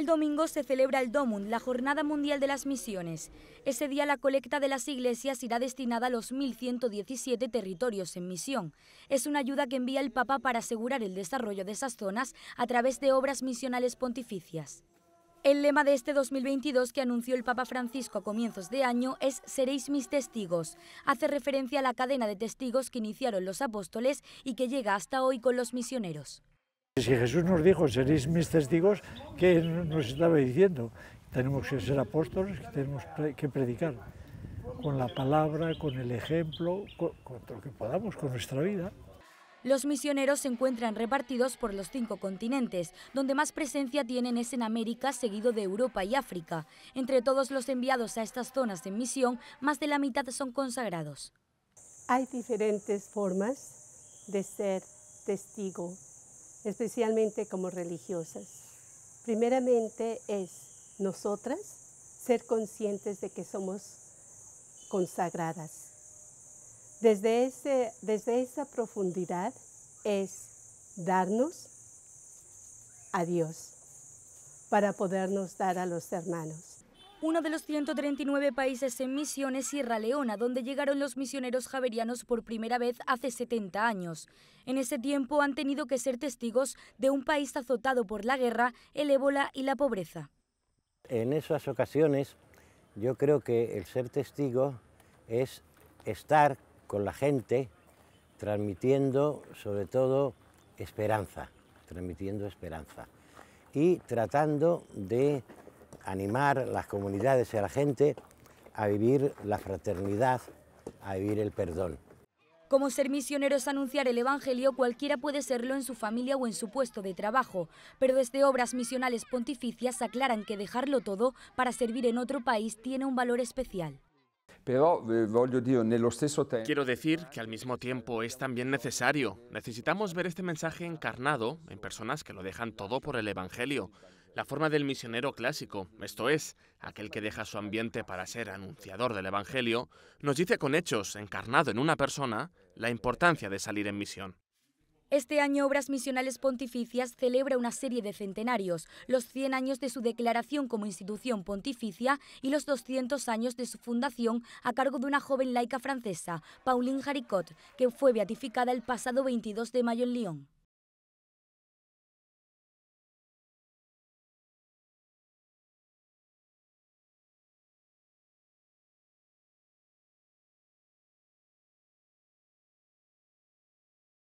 El domingo se celebra el DOMUN, la Jornada Mundial de las Misiones. Ese día la colecta de las iglesias irá destinada a los 1.117 territorios en misión. Es una ayuda que envía el Papa para asegurar el desarrollo de esas zonas a través de obras misionales pontificias. El lema de este 2022 que anunció el Papa Francisco a comienzos de año es Seréis mis testigos. Hace referencia a la cadena de testigos que iniciaron los apóstoles y que llega hasta hoy con los misioneros. Si Jesús nos dijo, seréis mis testigos, ¿qué nos estaba diciendo? Tenemos que ser apóstoles, tenemos que predicar con la palabra, con el ejemplo, con, lo que podamos, con nuestra vida. Los misioneros se encuentran repartidos por los cinco continentes. Donde más presencia tienen es en América, seguido de Europa y África. Entre todos los enviados a estas zonas de misión, más de la mitad son consagrados. Hay diferentes formas de ser testigo especialmente como religiosas. Primeramente es nosotras ser conscientes de que somos consagradas. Desde, ese, desde esa profundidad es darnos a Dios para podernos dar a los hermanos uno de los 139 países en misión es Sierra Leona, donde llegaron los misioneros javerianos por primera vez hace 70 años. En ese tiempo han tenido que ser testigos de un país azotado por la guerra, el ébola y la pobreza. En esas ocasiones yo creo que el ser testigo es estar con la gente transmitiendo sobre todo esperanza, transmitiendo esperanza y tratando de animar las comunidades y a la gente a vivir la fraternidad, a vivir el perdón. Como ser misioneros anunciar el Evangelio, cualquiera puede serlo en su familia o en su puesto de trabajo, pero desde obras misionales pontificias aclaran que dejarlo todo para servir en otro país tiene un valor especial. Eh, Quiero decir que al mismo tiempo es también necesario. Necesitamos ver este mensaje encarnado en personas que lo dejan todo por el Evangelio la forma del misionero clásico, esto es, aquel que deja su ambiente para ser anunciador del Evangelio, nos dice con hechos, encarnado en una persona, la importancia de salir en misión. Este año Obras Misionales Pontificias celebra una serie de centenarios, los 100 años de su declaración como institución pontificia y los 200 años de su fundación a cargo de una joven laica francesa, Pauline Haricot, que fue beatificada el pasado 22 de mayo en Lyon.